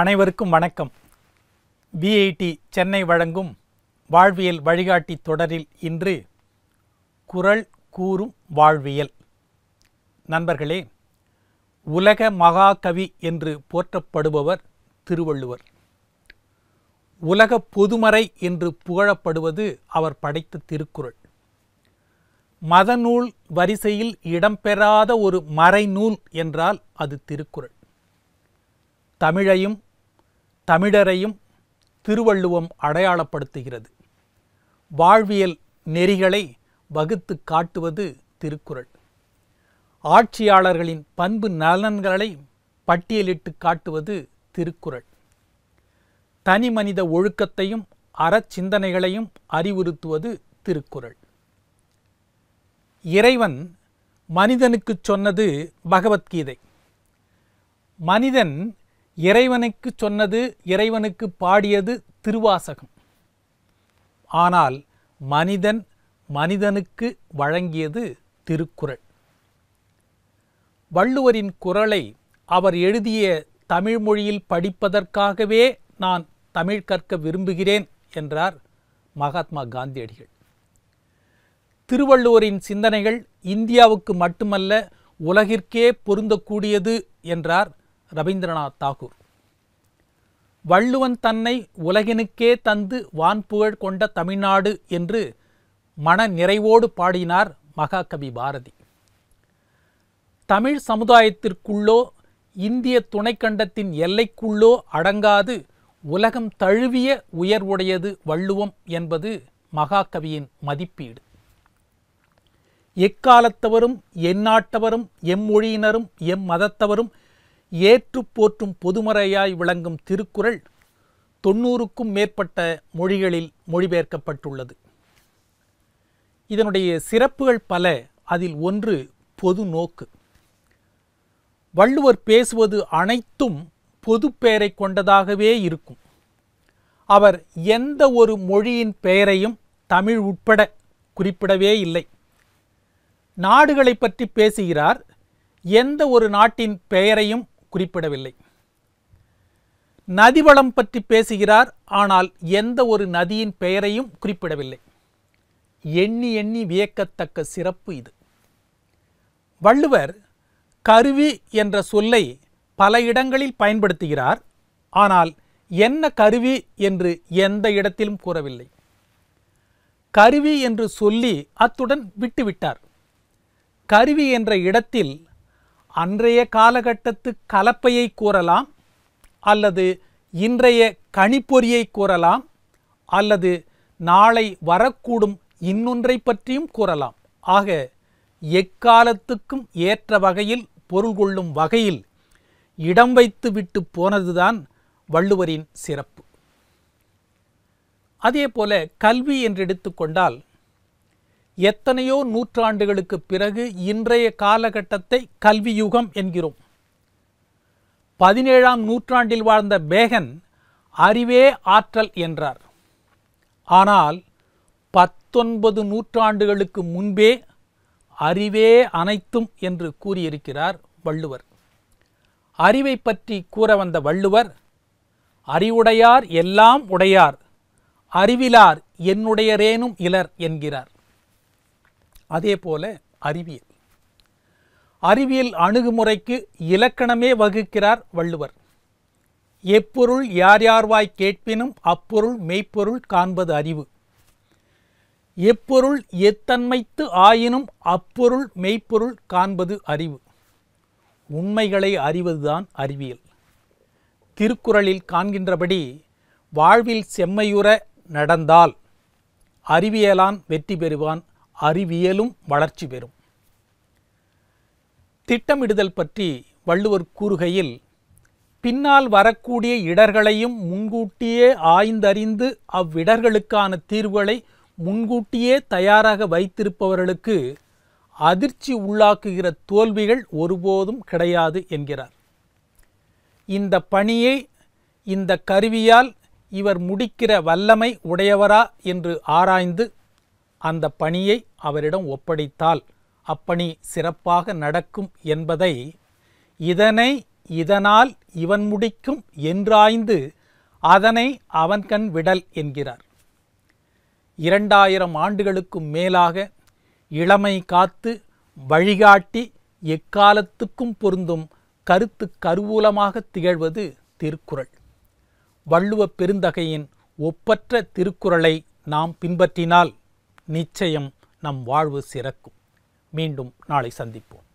அனைவருக்கும் வணக்கம் விஐடி சென்னை வழங்கும் வாழ்வியல் வழிகாட்டி தொடரில் இன்று குரல் கூறும் வாழ்வியல் நண்பர்களே உலக மகாகவி என்று போற்றப்படுபவர் திருவள்ளுவர் உலக பொதுமறை என்று புகழப்படுவது அவர் படைத்த திருக்குறள் மதநூல் வரிசையில் இடம்பெறாத ஒரு மறைநூல் என்றால் அது திருக்குறள் தமிழையும் தமிழரையும் திருவள்ளுவம் அடையாளப்படுத்துகிறது வாழ்வியல் நெறிகளை வகுத்து காட்டுவது திருக்குறள் ஆட்சியாளர்களின் பண்பு நலன்களை பட்டியலிட்டு காட்டுவது திருக்குறள் தனி மனித ஒழுக்கத்தையும் அறச்சிந்தனைகளையும் அறிவுறுத்துவது திருக்குறள் இறைவன் மனிதனுக்கு சொன்னது பகவத்கீதை மனிதன் இறைவனுக்கு சொன்னது இறைவனுக்கு பாடியது திருவாசகம் ஆனால் மனிதன் மனிதனுக்கு வழங்கியது திருக்குறள் வள்ளுவரின் குரலை அவர் எழுதிய தமிழ் மொழியில் படிப்பதற்காகவே நான் தமிழ் கற்க விரும்புகிறேன் என்றார் மகாத்மா காந்தியடிகள் திருவள்ளுவரின் சிந்தனைகள் இந்தியாவுக்கு மட்டுமல்ல உலகிற்கே பொருந்தக்கூடியது என்றார் ரவீந்திரநாத் தாகூர் வள்ளுவன் தன்னை உலகினுக்கே தந்து வான்புகழ் கொண்ட தமிழ்நாடு என்று மன நிறைவோடு பாடினார் மகாகவி பாரதி தமிழ் சமுதாயத்திற்குள்ளோ இந்திய துணைக்கண்டத்தின் எல்லைக்குள்ளோ அடங்காது உலகம் தழுவிய உயர்வுடையது வள்ளுவம் என்பது மகாகவியின் மதிப்பீடு எக்காலத்தவரும் எந்நாட்டவரும் எம்மொழியினரும் எம் மதத்தவரும் ஏற்று போற்றும் பொதுமறையாய் விளங்கும் திருக்குறள் தொண்ணூறுக்கும் மேற்பட்ட மொழிகளில் மொழிபெயர்க்கப்பட்டுள்ளது இதனுடைய சிறப்புகள் பல அதில் ஒன்று பொது நோக்கு வள்ளுவர் பேசுவது அனைத்தும் பொது பெயரை கொண்டதாகவே இருக்கும் அவர் எந்த ஒரு மொழியின் பெயரையும் தமிழ் உட்பட குறிப்பிடவே இல்லை நாடுகளை பற்றி பேசுகிறார் எந்த ஒரு நாட்டின் பெயரையும் குறிப்பிடவில்லை நதிவளம் பற்றி பேசுகிறார் ஆனால் எந்த ஒரு நதியின் பெயரையும் குறிப்பிடவில்லை எண்ணி எண்ணி வியக்கத்தக்க சிறப்பு இது வள்ளுவர் கருவி என்ற சொல்லை பல இடங்களில் பயன்படுத்துகிறார் ஆனால் என்ன கருவி என்று எந்த இடத்திலும் கூறவில்லை கருவி என்று சொல்லி அத்துடன் விட்டுவிட்டார் கருவி என்ற இடத்தில் அன்றைய காலகட்டத்து கலப்பையை கூறலாம் அல்லது இன்றைய கணிப்பொறியை கூறலாம் அல்லது நாளை வரக்கூடும் இன்னொன்றை பற்றியும் கூறலாம் ஆக எக்காலத்துக்கும் ஏற்ற வகையில் பொருள் கொள்ளும் வகையில் இடம் வைத்து விட்டு போனதுதான் வள்ளுவரின் சிறப்பு அதே போல கல்வி என்று எடுத்துக்கொண்டால் எத்தனையோ நூற்றாண்டுகளுக்கு பிறகு இன்றைய காலகட்டத்தை கல்வியுகம் என்கிறோம் பதினேழாம் நூற்றாண்டில் வாழ்ந்த பேகன் அறிவே ஆற்றல் என்றார் ஆனால் பத்தொன்பது நூற்றாண்டுகளுக்கு முன்பே அறிவே அனைத்தும் என்று கூறியிருக்கிறார் வள்ளுவர் அறிவை பற்றி கூற வந்த வள்ளுவர் அறிவுடையார் எல்லாம் உடையார் அறிவிலார் என்னுடையரேனும் இலர் என்கிறார் அதே போல அறிவியல் அறிவியல் அணுகுமுறைக்கு இலக்கணமே வகுக்கிறார் வள்ளுவர் எப்பொருள் யார் யார்வாய் கேட்பினும் அப்பொருள் மெய்ப்பொருள் காண்பது அறிவு எப்பொருள் எத்தன்மைத்து ஆயினும் அப்பொருள் மெய்ப்பொருள் காண்பது அறிவு உண்மைகளை அறிவதுதான் அறிவியல் திருக்குறளில் காண்கின்றபடி வாழ்வில் செம்மையுற நடந்தால் அறிவியலான் வெற்றி பெறுவான் அறிவியலும் வளர்ச்சி பெறும் திட்டமிடுதல் பற்றி வள்ளுவர் கூறுகையில் பின்னால் வரக்கூடிய இடர்களையும் முன்கூட்டியே ஆய்ந்தறிந்து அவ்விடர்களுக்கான தீர்வுகளை முன்கூட்டியே தயாராக வைத்திருப்பவர்களுக்கு அதிர்ச்சி உள்ளாக்குகிற தோல்விகள் ஒருபோதும் கிடையாது என்கிறார் இந்த பணியை இந்த கருவியால் இவர் முடிக்கிற வல்லமை உடையவரா என்று ஆராய்ந்து அந்த பணியை அவரிடம் ஒப்படைத்தால் அப்பணி சிறப்பாக நடக்கும் என்பதை இதனை இதனால் இவன் முடிக்கும் என்றாய்ந்து அதனை அவன் கண் விடல் என்கிறார் இரண்டாயிரம் ஆண்டுகளுக்கும் மேலாக இளமை காத்து வழிகாட்டி எக்காலத்துக்கும் பொருந்தும் கருத்து கருவூலமாக திகழ்வது திருக்குறள் வள்ளுவ பெருந்தகையின் ஒப்பற்ற திருக்குறளை நாம் பின்பற்றினால் நிச்சயம் நம் வாழ்வு சிறக்கும் மீண்டும் நாளை சந்திப்போம்